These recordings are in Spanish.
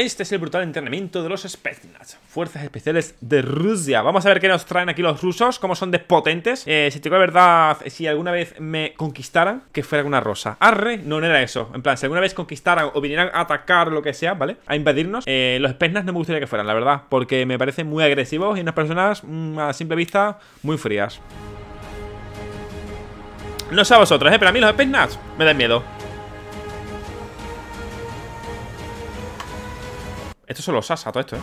Este es el brutal entrenamiento de los Spetsnaz, fuerzas especiales de Rusia. Vamos a ver qué nos traen aquí los rusos, cómo son de potentes. Eh, si te la verdad, si alguna vez me conquistaran, que fuera una rosa. Arre, no, era eso. En plan, si alguna vez conquistaran o vinieran a atacar lo que sea, ¿vale? A invadirnos, eh, los Spetsnaz no me gustaría que fueran, la verdad, porque me parecen muy agresivos y unas personas mm, a simple vista muy frías. No sé a vosotros, ¿eh? Pero a mí los Spetsnaz me dan miedo. Estos son los S.A.S. a todo esto, ¿eh?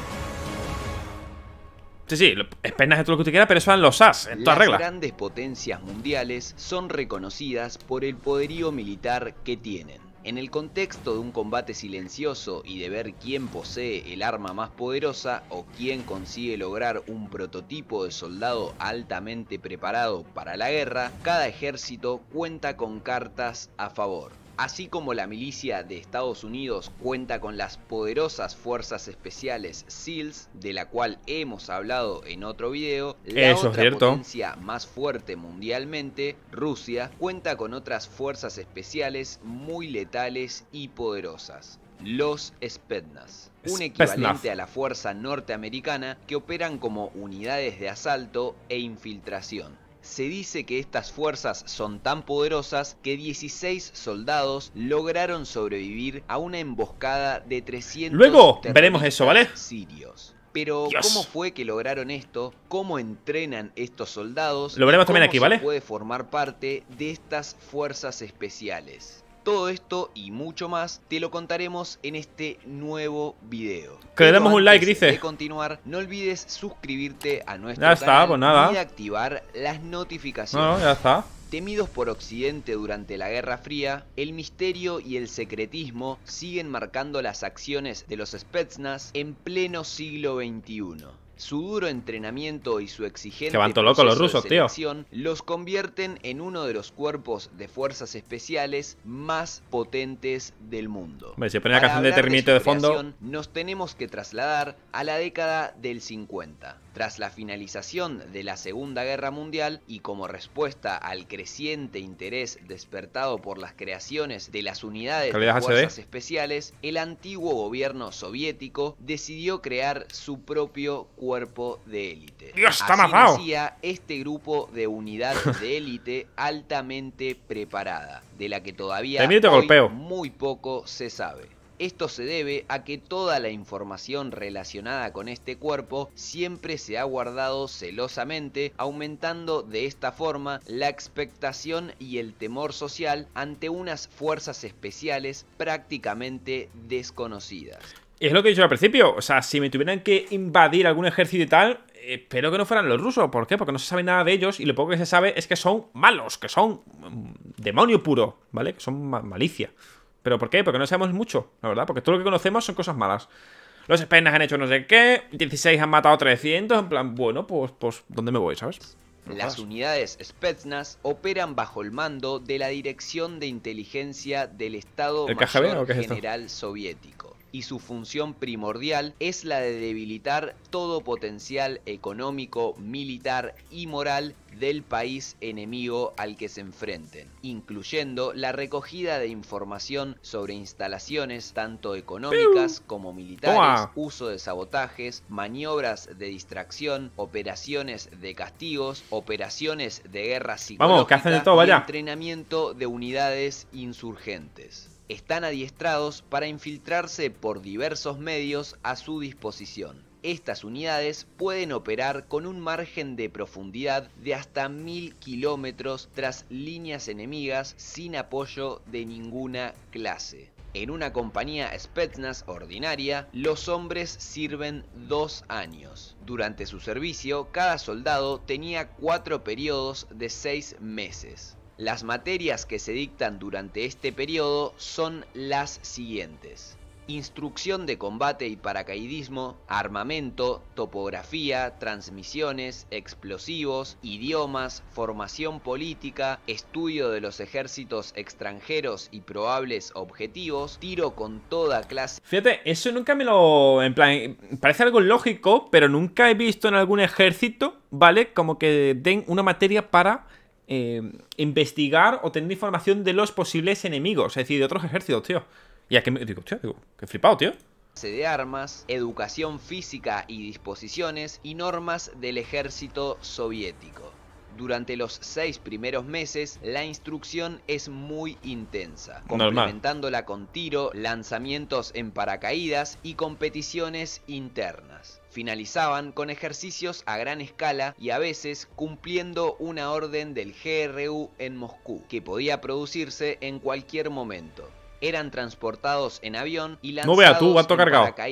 Sí, sí, esperas de todo lo que tú quieras, pero eso los SAS, en toda regla. Las grandes potencias mundiales son reconocidas por el poderío militar que tienen. En el contexto de un combate silencioso y de ver quién posee el arma más poderosa o quién consigue lograr un prototipo de soldado altamente preparado para la guerra, cada ejército cuenta con cartas a favor. Así como la milicia de Estados Unidos cuenta con las poderosas fuerzas especiales SEALs, de la cual hemos hablado en otro video, la otra potencia más fuerte mundialmente, Rusia, cuenta con otras fuerzas especiales muy letales y poderosas. Los Spetsnaz, un equivalente a la fuerza norteamericana que operan como unidades de asalto e infiltración se dice que estas fuerzas son tan poderosas que 16 soldados lograron sobrevivir a una emboscada de 300 Luego veremos eso, ¿vale? sirios. Pero ¿cómo fue que lograron esto? ¿Cómo entrenan estos soldados? Lo veremos también aquí, ¿vale? puede formar parte de estas fuerzas especiales. Todo esto y mucho más te lo contaremos en este nuevo video. Que le demos un like, dice. De continuar, no olvides suscribirte a nuestro ya está, canal pues y activar las notificaciones. No, ya está. Temidos por Occidente durante la Guerra Fría, el misterio y el secretismo siguen marcando las acciones de los Spetsnaz en pleno siglo XXI. Su duro entrenamiento y su exigente de selección los convierten en uno de los cuerpos de fuerzas especiales más potentes del mundo. si pone la canción de de fondo, nos tenemos que trasladar a la década del 50. Tras la finalización de la Segunda Guerra Mundial y como respuesta al creciente interés despertado por las creaciones de las unidades de fuerzas especiales, el antiguo gobierno soviético decidió crear su propio cuerpo de élite. Dios, está este grupo de unidades de élite altamente preparada, de la que todavía muy poco se sabe. Esto se debe a que toda la información relacionada con este cuerpo siempre se ha guardado celosamente, aumentando de esta forma la expectación y el temor social ante unas fuerzas especiales prácticamente desconocidas. Es lo que he dicho al principio, o sea, si me tuvieran que invadir algún ejército y tal, espero que no fueran los rusos. ¿Por qué? Porque no se sabe nada de ellos y lo poco que se sabe es que son malos, que son mm, demonio puro, ¿vale? Que son malicia. ¿Pero por qué? Porque no sabemos mucho, la verdad. Porque todo lo que conocemos son cosas malas. Los Spenders han hecho no sé qué, 16 han matado 300, en plan, bueno, pues, pues ¿dónde me voy, sabes? Las unidades Spetsnaz operan bajo el mando de la Dirección de Inteligencia del Estado General Soviético y su función primordial es la de debilitar todo potencial económico, militar y moral del país enemigo al que se enfrenten, incluyendo la recogida de información sobre instalaciones tanto económicas como militares, uso de sabotajes, maniobras de distracción, operaciones de castigos, operaciones de guerra civil. y entrenamiento de unidades insurgentes están adiestrados para infiltrarse por diversos medios a su disposición. Estas unidades pueden operar con un margen de profundidad de hasta mil kilómetros tras líneas enemigas sin apoyo de ninguna clase. En una compañía Spetsnaz ordinaria, los hombres sirven dos años. Durante su servicio, cada soldado tenía cuatro periodos de seis meses. Las materias que se dictan durante este periodo son las siguientes. Instrucción de combate y paracaidismo, armamento, topografía, transmisiones, explosivos, idiomas, formación política, estudio de los ejércitos extranjeros y probables objetivos, tiro con toda clase. Fíjate, eso nunca me lo. En plan, parece algo lógico, pero nunca he visto en algún ejército, ¿vale? Como que den una materia para eh, investigar o tener información de los posibles enemigos, es decir, de otros ejércitos, tío. Y aquí me digo, tío, qué flipado, tío de armas, educación física y disposiciones y normas del ejército soviético. Durante los seis primeros meses, la instrucción es muy intensa, complementándola con tiro, lanzamientos en paracaídas y competiciones internas. Finalizaban con ejercicios a gran escala y a veces cumpliendo una orden del GRU en Moscú, que podía producirse en cualquier momento eran transportados en avión y lanzados no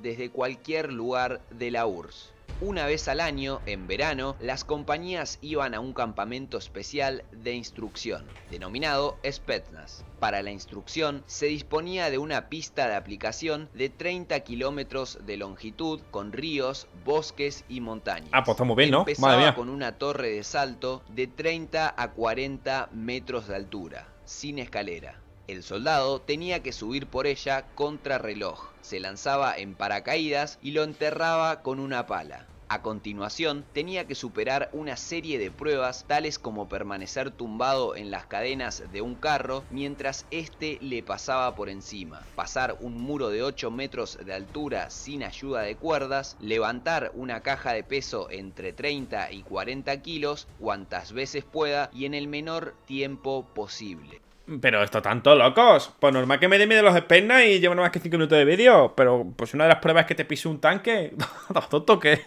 desde cualquier lugar de la URSS. Una vez al año, en verano, las compañías iban a un campamento especial de instrucción, denominado Spetnas. Para la instrucción se disponía de una pista de aplicación de 30 kilómetros de longitud con ríos, bosques y montañas. Ah, pues ¿no? con una torre de salto de 30 a 40 metros de altura, sin escalera el soldado tenía que subir por ella contra reloj, se lanzaba en paracaídas y lo enterraba con una pala. A continuación, tenía que superar una serie de pruebas tales como permanecer tumbado en las cadenas de un carro mientras éste le pasaba por encima, pasar un muro de 8 metros de altura sin ayuda de cuerdas, levantar una caja de peso entre 30 y 40 kilos cuantas veces pueda y en el menor tiempo posible. Pero esto tanto locos. Pues normal que me dé miedo los espernas y llevo no más que 5 minutos de vídeo. Pero pues una de las pruebas es que te pise un tanque. tonto qué?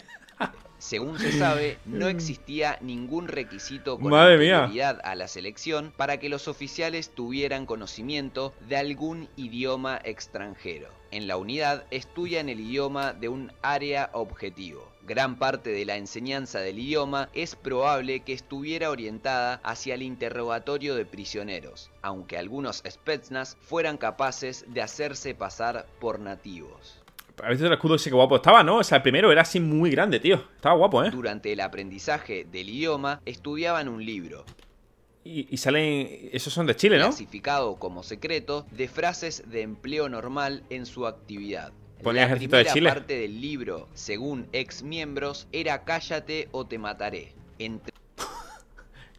Según se sabe, no existía ningún requisito con a la selección para que los oficiales tuvieran conocimiento de algún idioma extranjero. En la unidad estudia en el idioma de un área objetivo gran parte de la enseñanza del idioma es probable que estuviera orientada hacia el interrogatorio de prisioneros, aunque algunos Spetsnaz fueran capaces de hacerse pasar por nativos. A veces el escudo que guapo estaba, ¿no? O sea, primero era así muy grande, tío. Estaba guapo, ¿eh? Durante el aprendizaje del idioma, estudiaban un libro, y, y, salen. Esos son de Chile, ¿no? Clasificado como secreto de frases de empleo normal en su actividad la parte del libro, según ex miembros, era Cállate o te mataré.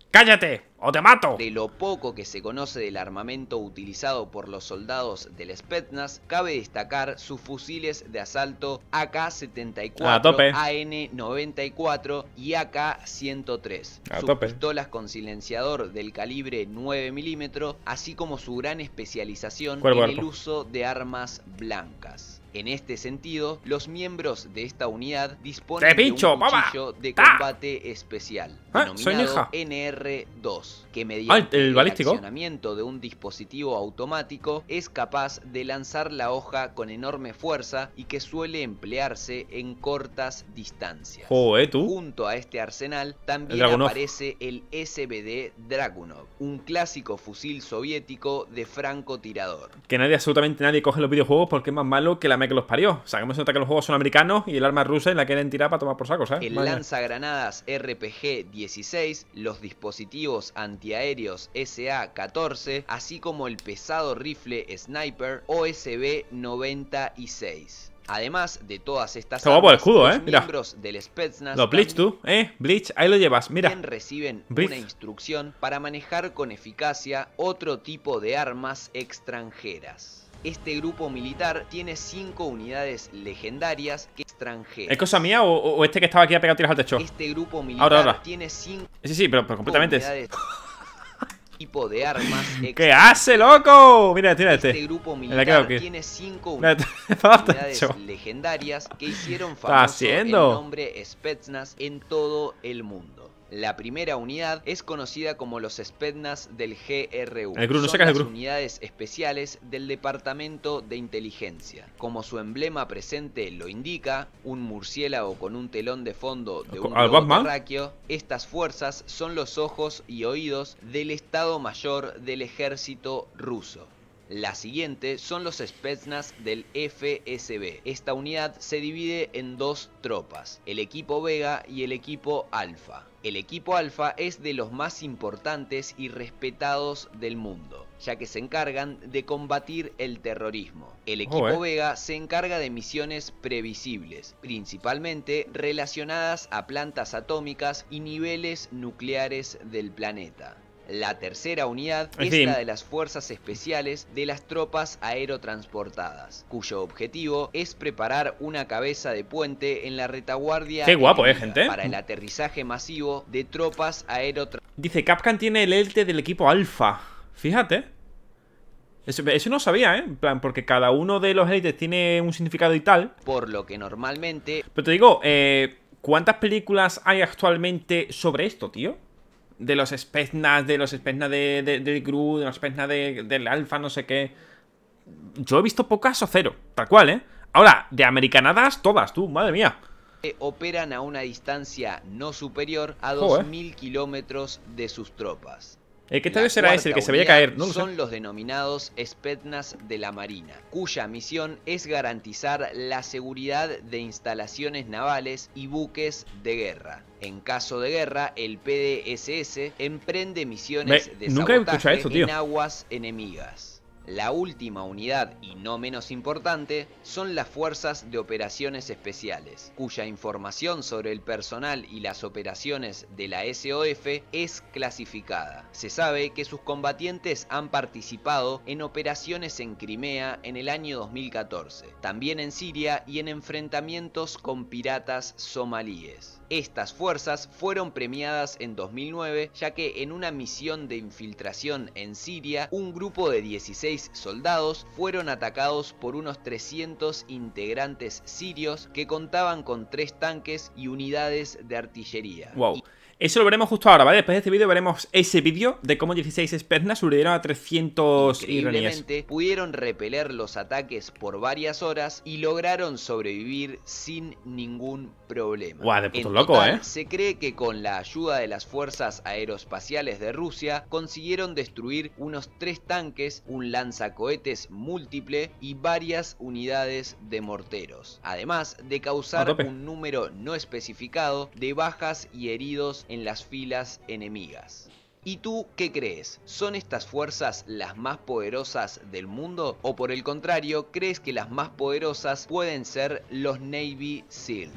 ¡Cállate o te mato! De lo poco que se conoce del armamento utilizado por los soldados del Spetsnaz, cabe destacar sus fusiles de asalto AK-74, AN-94 y AK-103. Sus pistolas con silenciador del calibre 9 mm, así como su gran especialización en el uso de armas blancas. En este sentido, los miembros de esta unidad disponen de, un cuchillo de combate especial, ah, denominado nr NR2, que mediante ah, el, accionamiento de un dispositivo automático es capaz de lanzar la hoja con enorme fuerza y que suele emplearse en cortas distancias. Junto a este arsenal también aparece el SBD Dragunov, un clásico fusil soviético de francotirador. Que nadie, absolutamente nadie coge los videojuegos porque es más malo que la que los parió. Sacamos que nota que los juegos son americanos y el arma rusa en la quieren tirar para tomar por saco, El lanzagranadas RPG-16, los dispositivos antiaéreos SA-14, así como el pesado rifle Sniper OSB-96. Además de todas estas armas eh. miembros del Spetsnaz Lo Bleach tú, eh, Bleach, ahí lo llevas, mira reciben una instrucción para manejar con eficacia otro tipo de armas extranjeras este grupo militar tiene 5 unidades legendarias que extranjeras. ¿Es cosa mía o, este que estaba aquí a pegar tiros al techo? Este grupo militar tiene 5 Sí, sí, pero, completamente tipo de armas ¿Qué hace, loco? Mira, tira este, este. este. grupo militar tiene 5 unidades legendarias que hicieron famoso el nombre Spetsnaz en todo el mundo. La primera unidad es conocida como los Spednas del GRU. Son las unidades especiales del Departamento de Inteligencia. Como su emblema presente lo indica, un murciélago con un telón de fondo de un globo estas fuerzas son los ojos y oídos del Estado Mayor del Ejército ruso. La siguiente son los Spetsnaz del FSB. Esta unidad se divide en dos tropas, el equipo Vega y el equipo Alfa. El equipo Alfa es de los más importantes y respetados del mundo, ya que se encargan de combatir el terrorismo. El equipo eh. Vega se encarga de misiones previsibles, principalmente relacionadas a plantas atómicas y niveles nucleares del planeta. La tercera unidad es la de las fuerzas especiales de las tropas aerotransportadas, cuyo objetivo es preparar una cabeza de puente en la retaguardia. Qué guapo, eh, gente. Para el aterrizaje masivo de tropas aerotransportadas. Dice, Capcan tiene el ELTE del equipo Alfa. Fíjate. Eso, no sabía, ¿eh? En plan, porque cada uno de los elites tiene un significado y tal. Por lo que normalmente... Pero te digo, eh, ¿cuántas películas hay actualmente sobre esto, tío? de los Spetsnaz, de los Spetsnaz de, del de Gru, de los Spetsnaz del Alfa, no sé qué. Yo he visto pocas o cero, tal cual, ¿eh? Ahora, de americanadas, todas, tú, madre mía. Operan a una distancia no superior a 2.000 kilómetros de sus tropas. El eh, que el que se a caer. son los denominados Spetnas de la Marina, cuya misión es garantizar la seguridad de instalaciones navales y buques de guerra. En caso de guerra, el PDSS emprende misiones de sabotaje en aguas enemigas. La última unidad, y no menos importante, son las Fuerzas de Operaciones Especiales, cuya información sobre el personal y las operaciones de la SOF es clasificada. Se sabe que sus combatientes han participado en operaciones en Crimea en el año 2014, también en Siria y en enfrentamientos con piratas somalíes. Estas fuerzas fueron premiadas en 2009 ya que en una misión de infiltración en Siria, un grupo de 16 soldados, fueron atacados por unos 300 integrantes sirios que contaban con tres tanques y unidades de artillería. Eso lo veremos justo ahora, ¿vale? Después de este vídeo veremos ese vídeo de cómo 16 espernas sobrevivieron a 300 Increíblemente, pudieron repeler los ataques por varias horas y lograron sobrevivir sin ningún problema. Guau, de puto loco, ¿eh? Se cree que con la ayuda de las fuerzas aeroespaciales de Rusia consiguieron destruir unos tres tanques, un lanzacohetes múltiple y varias unidades de morteros. Además de causar un número no especificado de bajas y heridos en las filas enemigas. ¿Y tú qué crees? ¿Son estas fuerzas las más poderosas del mundo? ¿O por el contrario, crees que las más poderosas pueden ser los Navy SEALs?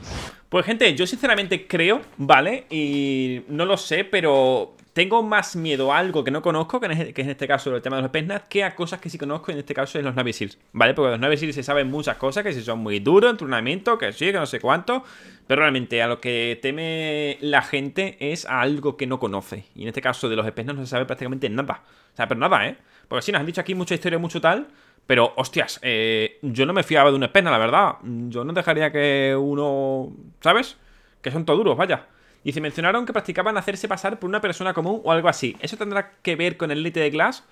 Pues gente, yo sinceramente creo, ¿vale? Y no lo sé, pero tengo más miedo a algo que no conozco, que, en, es este, en este caso el tema de los Espesnas, que a cosas que sí conozco, en este caso de los Navy ¿vale? Porque los Navy se saben muchas cosas, que si son muy duros, entrenamiento, que sí, que no sé cuánto, pero realmente a lo que teme la gente es a algo que no conoce. Y en este caso de los Espesnas no se sabe prácticamente nada. O sea, pero nada, ¿eh? Porque sí, nos han dicho aquí mucha historia, mucho tal, pero, hostias, eh, yo no me fiaba de un pena la verdad. Yo no dejaría que uno, ¿sabes? Que son todos duros, vaya. Y se mencionaron que practicaban hacerse pasar por una persona común o algo así. ¿Eso tendrá que ver con el Elite de Glass?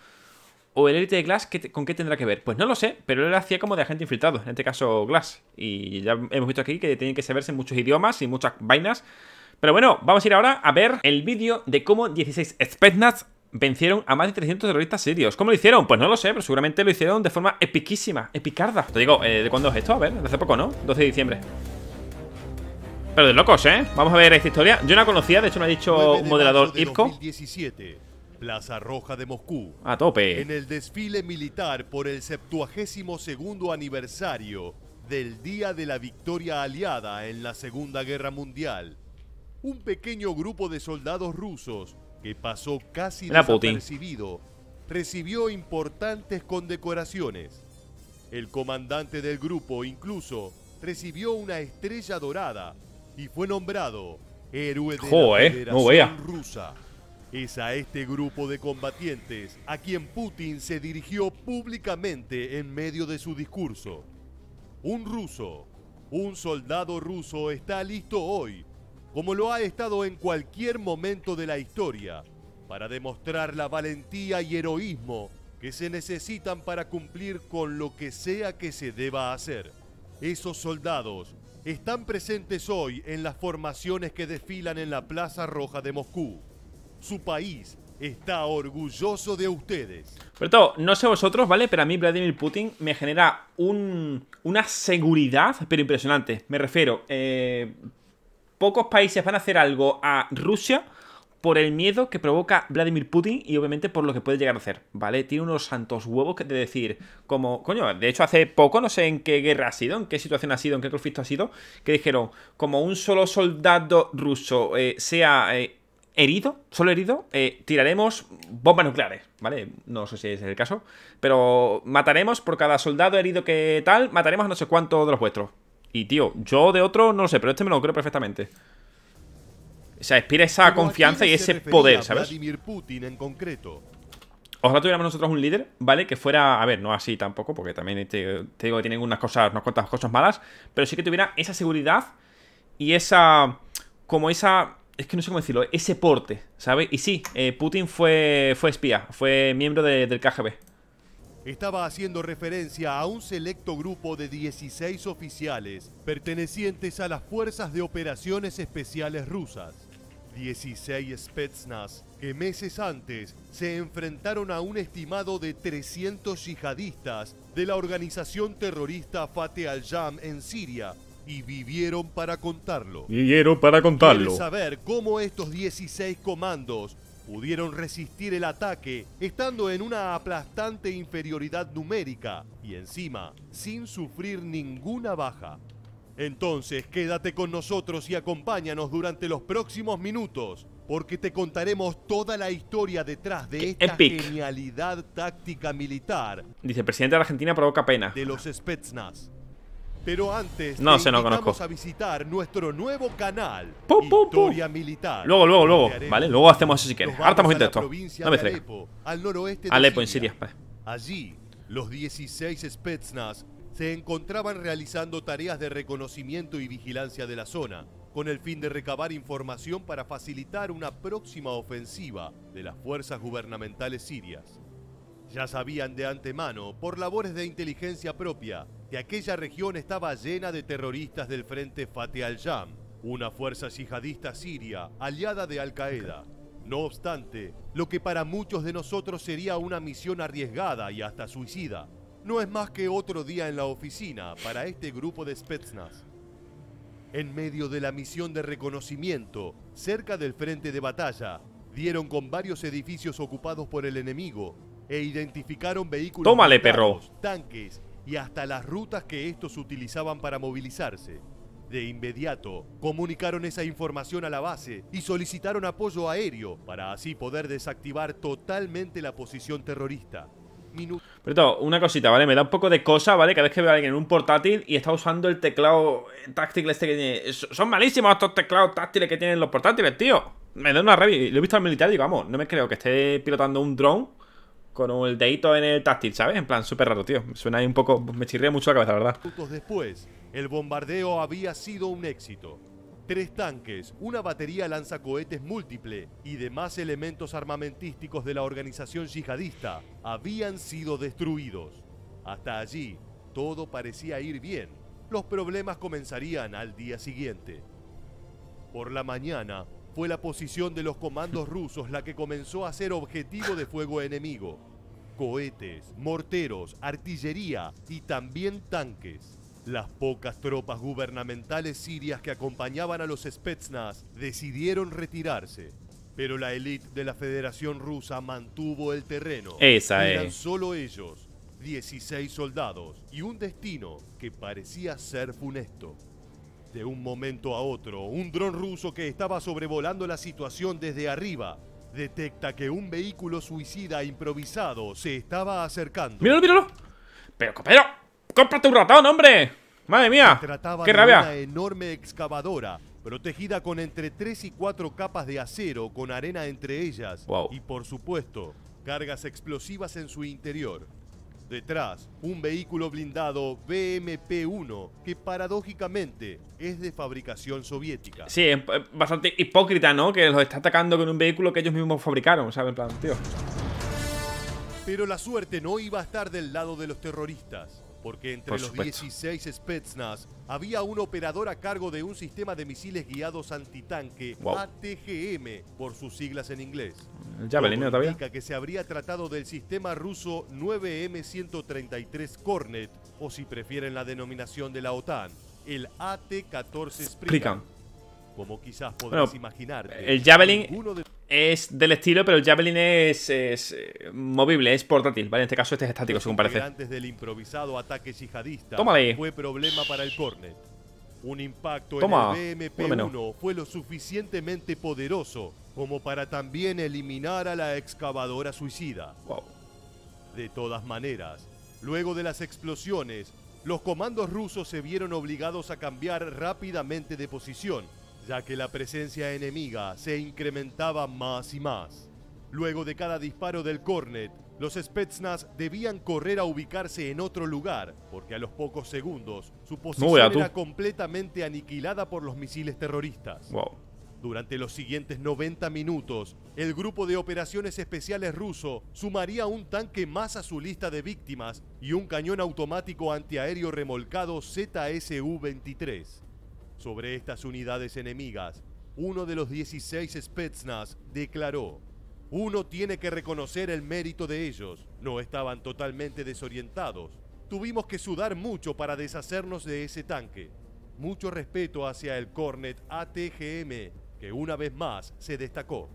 ¿O el Elite de Glass con qué tendrá que ver? Pues no lo sé, pero él hacía como de agente infiltrado, en este caso Glass. Y ya hemos visto aquí que tienen que saberse muchos idiomas y muchas vainas. Pero bueno, vamos a ir ahora a ver el vídeo de cómo 16 Spetsnaz vencieron a más de 300 terroristas sirios. ¿Cómo lo hicieron? Pues no lo sé, pero seguramente lo hicieron de forma epicísima epicarda. Te digo, eh, ¿de cuándo es esto? A ver, de hace poco, ¿no? 12 de diciembre. Pero de locos, ¿eh? Vamos a ver esta historia. Yo no la conocía, de hecho me ha dicho un moderador 17 Plaza Roja de Moscú. A tope. En el desfile militar por el 72 aniversario del Día de la Victoria Aliada en la Segunda Guerra Mundial. Un pequeño grupo de soldados rusos que pasó casi Era desapercibido recibió importantes condecoraciones. El comandante del grupo incluso recibió una estrella dorada y fue nombrado héroe de la ¿eh? Rusa. Es a este grupo de combatientes a quien Putin se dirigió públicamente en medio de su discurso. Un ruso, un soldado ruso está listo hoy, como lo ha estado en cualquier momento de la historia, para demostrar la valentía y heroísmo que se necesitan para cumplir con lo que sea que se deba hacer. Esos soldados están presentes hoy en las formaciones que desfilan en la Plaza Roja de Moscú. Su país está orgulloso de ustedes. Pero no sé vosotros, ¿vale? Pero a mí Vladimir Putin me genera una seguridad, pero impresionante. Me refiero, eh, pocos países van a hacer algo a Rusia por el miedo que provoca Vladimir Putin y obviamente por lo que puede llegar a hacer, ¿vale? Tiene unos santos huevos de decir, como, coño, de hecho hace poco, no sé en qué guerra ha sido, en qué situación ha sido, en qué conflicto ha sido, que dijeron, como un solo soldado ruso eh, sea eh, herido, solo herido, eh, tiraremos bombas nucleares, ¿vale? No sé si es el caso, pero mataremos por cada soldado herido que tal, mataremos a no sé cuánto de los vuestros. Y tío, yo de otro no lo sé, pero este me lo creo perfectamente. O sea, expira esa confianza y ese poder, ¿sabes? Vladimir Putin en concreto. Ojalá tuviéramos nosotros un líder, ¿vale? Que fuera, a ver, no así tampoco, porque también te, digo que tienen unas cosas, unas cuantas cosas malas, pero sí que tuviera esa seguridad y esa, como esa, es que no sé cómo decirlo, ese porte, ¿sabes? Y sí, eh, Putin fue, fue espía, fue miembro del KGB. Estaba haciendo referencia a un selecto grupo de 16 oficiales pertenecientes a las Fuerzas de Operaciones Especiales Rusas. 16 Spetsnaz que meses antes se enfrentaron a un estimado de 300 yihadistas de la organización terrorista Fateh al jam en Siria y vivieron para contarlo. Vivieron para contarlo. Y saber cómo estos 16 comandos pudieron resistir el ataque estando en una aplastante inferioridad numérica y encima sin sufrir ninguna baja. Entonces, quédate con nosotros y acompáñanos durante los próximos minutos, porque te contaremos toda la historia detrás de esta genialidad táctica militar. Dice, presidente de la Argentina provoca pena. De los Spetsnaz. Pero antes, no, a visitar nuestro nuevo canal, Historia Militar. Luego, luego, luego, ¿vale? Luego hacemos eso si quieres. Ahora estamos en No me Alepo, al noroeste Alepo, en Siria. Allí, los 16 Spetsnaz se encontraban realizando tareas de reconocimiento y vigilancia de la zona, con el fin de recabar información para facilitar una próxima ofensiva de las fuerzas gubernamentales sirias. Ya sabían de antemano, por labores de inteligencia propia, que aquella región estaba llena de terroristas del frente Fateh al-Yam, una fuerza yihadista siria aliada de Al-Qaeda. No obstante, lo que para muchos de nosotros sería una misión arriesgada y hasta suicida, no es más que otro día en la oficina para este grupo de Spetsnaz. En medio de la misión de reconocimiento, cerca del frente de batalla, dieron con varios edificios ocupados por el enemigo e identificaron vehículos, Tómale, perro. tanques y hasta las rutas que estos utilizaban para movilizarse. De inmediato, comunicaron esa información a la base y solicitaron apoyo aéreo para así poder desactivar totalmente la posición terrorista. Pero todo, una cosita, ¿vale? Me da un poco de cosa, ¿vale? Cada vez que veo a alguien en un portátil y está usando el teclado eh, táctil este que tiene. Son malísimos estos teclados táctiles que tienen los portátiles, tío. Me da una rabia. Lo he visto al militar y digo, vamos, no me creo que esté pilotando un drone con el dedito en el táctil, ¿sabes? En plan, súper raro, tío. Suena ahí un poco. Me chirría mucho la cabeza, la verdad. después, el bombardeo había sido un éxito tres tanques, una batería lanzacohetes múltiple y demás elementos armamentísticos de la organización yihadista habían sido destruidos. Hasta allí, todo parecía ir bien. Los problemas comenzarían al día siguiente. Por la mañana, fue la posición de los comandos rusos la que comenzó a ser objetivo de fuego enemigo. Cohetes, morteros, artillería y también tanques. Las pocas tropas gubernamentales sirias que acompañaban a los Spetsnaz decidieron retirarse, pero la élite de la Federación Rusa mantuvo el terreno. Esa Eran solo ellos, 16 soldados y un destino que parecía ser funesto. De un momento a otro, un dron ruso que estaba sobrevolando la situación desde arriba detecta que un vehículo suicida improvisado se estaba acercando. ¡Míralo, míralo! ¡Pero, pero! ¡Cómprate un ratón, hombre! ¡Madre mía! ¡Qué rabia! Una enorme excavadora protegida con entre 3 y 4 capas de acero con arena entre ellas y por supuesto cargas explosivas en su interior. Detrás, un vehículo blindado BMP-1 que paradójicamente es de fabricación soviética. Sí, es eh, bastante hipócrita, ¿no? Que los está atacando con un vehículo que ellos mismos fabricaron, ¿sabes? En plan, tío. Pero la suerte no iba a estar del lado de los terroristas porque entre los 16 Spetsnaz había un operador a cargo de un sistema de misiles guiados antitanque, ATGM, por sus siglas en inglés. Ya, Belén, todavía. que se habría tratado del sistema ruso 9M133 Cornet, o si prefieren la denominación de la OTAN, el AT-14 Spring. Como quizás podrás imaginar, El Javelin es del estilo, pero el Javelin es, es, eh, movible, es portátil, ¿vale? En este caso este es estático, según parece. Antes del improvisado ataque yihadista fue problema para el Cornet. Un impacto Toma. en el BMP-1 fue lo suficientemente poderoso como para también eliminar a la excavadora suicida. De todas maneras, luego de las explosiones, los comandos rusos se vieron obligados a cambiar rápidamente de posición ya que la presencia enemiga se incrementaba más y más. Luego de cada disparo del Cornet, los Spetsnaz debían correr a ubicarse en otro lugar, porque a los pocos segundos su posición era completamente aniquilada por los misiles terroristas. Durante los siguientes 90 minutos, el grupo de operaciones especiales ruso sumaría un tanque más a su lista de víctimas y un cañón automático antiaéreo remolcado ZSU-23. Sobre estas unidades enemigas, uno de los 16 Spetsnaz declaró, uno tiene que reconocer el mérito de ellos, no estaban totalmente desorientados, tuvimos que sudar mucho para deshacernos de ese tanque. Mucho respeto hacia el Cornet ATGM, que una vez más se destacó.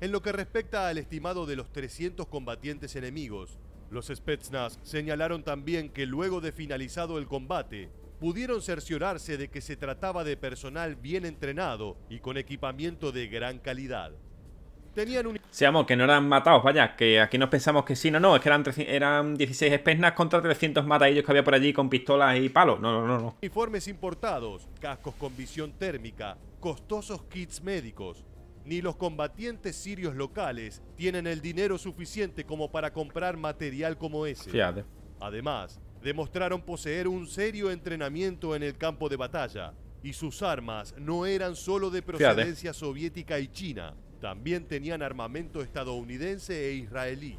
En lo que respecta al estimado de los 300 combatientes enemigos, los Spetsnaz señalaron también que luego de finalizado el combate, pudieron cerciorarse de que se trataba de personal bien entrenado y con equipamiento de gran calidad. Tenían un... Seamos, que no eran matados, vaya, que aquí nos pensamos que sí, no, no, es que eran, eran 16 espesnas contra 300 matadillos que había por allí con pistolas y palos, no, no, no, no. Uniformes importados, cascos con visión térmica, costosos kits médicos. Ni los combatientes sirios locales tienen el dinero suficiente como para comprar material como ese. Fíjate. Además, demostraron poseer un serio entrenamiento en el campo de batalla, y sus armas no eran solo de procedencia soviética y china, también tenían armamento estadounidense e israelí.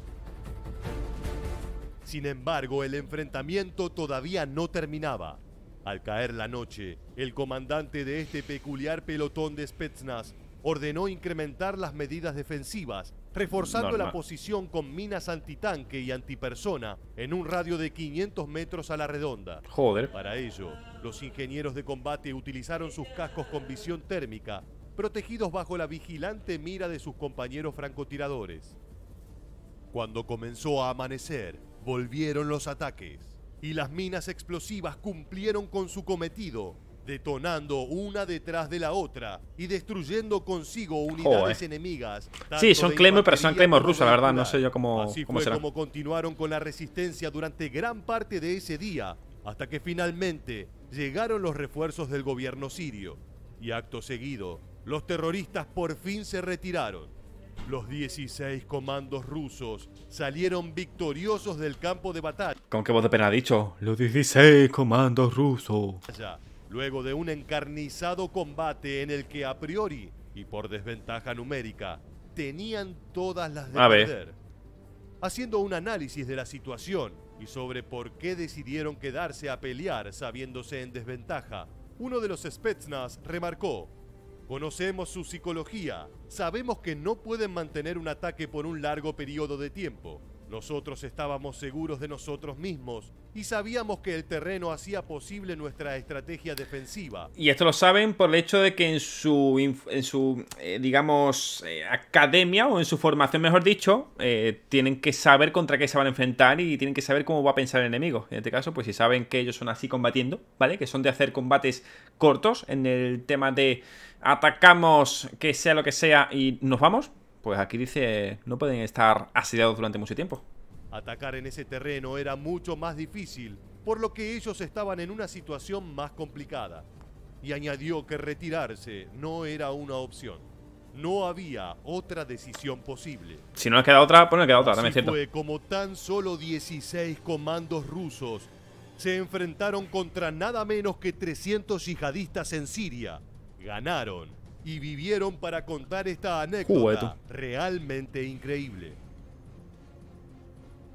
Sin embargo, el enfrentamiento todavía no terminaba. Al caer la noche, el comandante de este peculiar pelotón de Spetsnaz ordenó incrementar las medidas defensivas reforzando la posición con minas antitanque y antipersona en un radio de 500 metros a la redonda. Joder. Para ello, los ingenieros de combate utilizaron sus cascos con visión térmica, protegidos bajo la vigilante mira de sus compañeros francotiradores. Cuando comenzó a amanecer, volvieron los ataques y las minas explosivas cumplieron con su cometido, detonando una detrás de la otra y destruyendo consigo unidades enemigas. Sí, son Claymore, pero son Claymore rusos la verdad, no sé yo cómo, Así cómo como continuaron con la resistencia durante gran parte de ese día, hasta que finalmente llegaron los refuerzos del gobierno sirio. Y acto seguido, los terroristas por fin se retiraron. Los 16 comandos rusos salieron victoriosos del campo de batalla. ¿Con qué voz de pena dicho? Los 16 comandos rusos luego de un encarnizado combate en el que a priori y por desventaja numérica tenían todas las de Haciendo un análisis de la situación y sobre por qué decidieron quedarse a pelear sabiéndose en desventaja, uno de los Spetsnaz remarcó, Conocemos su psicología, sabemos que no pueden mantener un ataque por un largo periodo de tiempo, nosotros estábamos seguros de nosotros mismos y sabíamos que el terreno hacía posible nuestra estrategia defensiva. Y esto lo saben por el hecho de que en su, en su eh, digamos, eh, academia o en su formación, mejor dicho, eh, tienen que saber contra qué se van a enfrentar y tienen que saber cómo va a pensar el enemigo. En este caso, pues si saben que ellos son así combatiendo, ¿vale? Que son de hacer combates cortos en el tema de atacamos, que sea lo que sea, y nos vamos, pues aquí dice, no pueden estar asediados durante mucho tiempo. Atacar en ese terreno era mucho más difícil, por lo que ellos estaban en una situación más complicada. Y añadió que retirarse no era una opción. No había otra decisión posible. Si no les queda otra, pues no les queda otra, Así cierto? fue como tan solo 16 comandos rusos se enfrentaron contra nada menos que 300 yihadistas en Siria. Ganaron y vivieron para contar esta anécdota realmente increíble.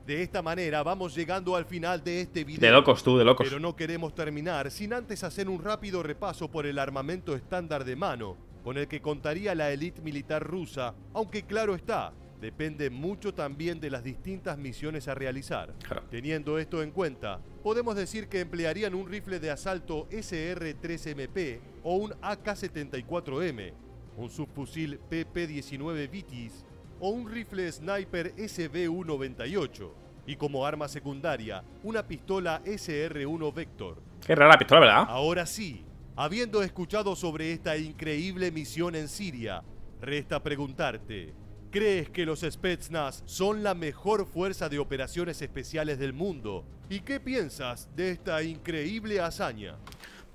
De esta manera vamos llegando al final de este video. De locos tú, de locos. Pero no queremos terminar sin antes hacer un rápido repaso por el armamento estándar de mano con el que contaría la élite militar rusa, aunque claro está, depende mucho también de las distintas misiones a realizar. Teniendo esto en cuenta, podemos decir que emplearían un rifle de asalto SR-3MP o un AK-74M, un subfusil PP-19 Vitis o un rifle sniper sb 98 y como arma secundaria una pistola SR-1 Vector. Qué rara la pistola, ¿verdad? Ahora sí, habiendo escuchado sobre esta increíble misión en Siria, resta preguntarte, ¿crees que los Spetsnaz son la mejor fuerza de operaciones especiales del mundo? ¿Y qué piensas de esta increíble hazaña?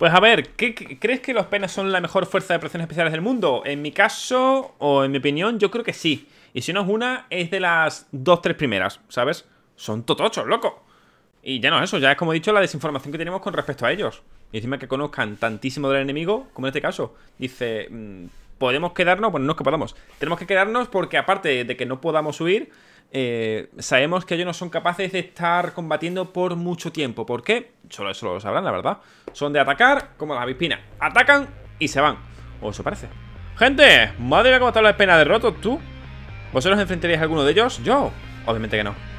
Pues a ver, ¿qué, crees que los penas son la mejor fuerza de presión especiales del mundo? En mi caso, o en mi opinión, yo creo que sí. Y si no es una, es de las dos, tres primeras, ¿sabes? Son totochos, loco. Y ya no es eso, ya es como he dicho la desinformación que tenemos con respecto a ellos. Y encima que conozcan tantísimo del enemigo, como en este caso. Dice, mm, ¿podemos quedarnos? Bueno, no es que podamos. Tenemos que quedarnos porque aparte de que no podamos huir, eh, sabemos que ellos no son capaces de estar combatiendo por mucho tiempo. ¿Por qué? Solo eso lo sabrán, la verdad. Son de atacar como las avispinas. Atacan y se van. O eso parece. ¡Gente! ¡Madre mía cómo están la pena de tú! ¿Vosotros enfrentaríais a alguno de ellos? Yo. Obviamente que no.